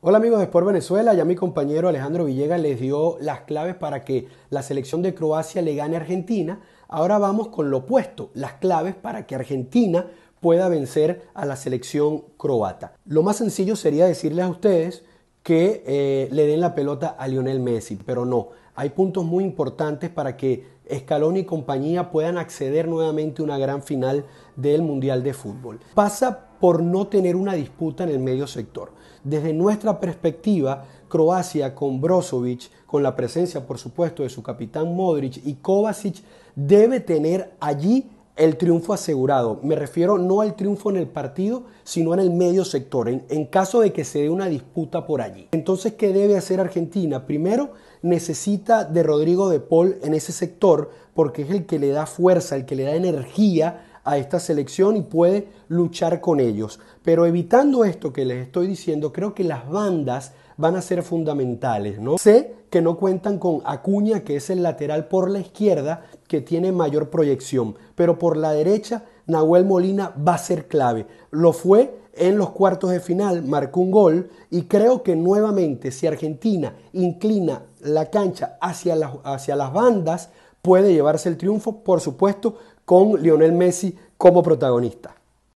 Hola amigos de Sport Venezuela, ya mi compañero Alejandro Villegas les dio las claves para que la selección de Croacia le gane a Argentina. Ahora vamos con lo opuesto, las claves para que Argentina pueda vencer a la selección croata. Lo más sencillo sería decirles a ustedes que eh, le den la pelota a Lionel Messi, pero no, hay puntos muy importantes para que Escalón y compañía puedan acceder nuevamente a una gran final del Mundial de Fútbol. Pasa por no tener una disputa en el medio sector. Desde nuestra perspectiva, Croacia con Brozovic, con la presencia por supuesto de su capitán Modric y Kovacic, debe tener allí el triunfo asegurado. Me refiero no al triunfo en el partido, sino en el medio sector, en, en, caso de que se dé una disputa por allí. Entonces, ¿qué debe hacer Argentina? Primero, necesita de Rodrigo de Paul en ese sector, porque es el que le da fuerza, el que le da energía a esta selección y puede luchar con ellos. Pero evitando esto que les estoy diciendo, creo que las bandas van a ser fundamentales, ¿no? Sé que no cuentan con Acuña, que es el lateral por la izquierda, que tiene mayor proyección, pero por la derecha Nahuel Molina va a ser clave. Lo fue en los cuartos de final, marcó un gol y creo que nuevamente si Argentina inclina la cancha hacia las, hacia las bandas, puede llevarse el triunfo, por supuesto, con Lionel Messi como protagonista.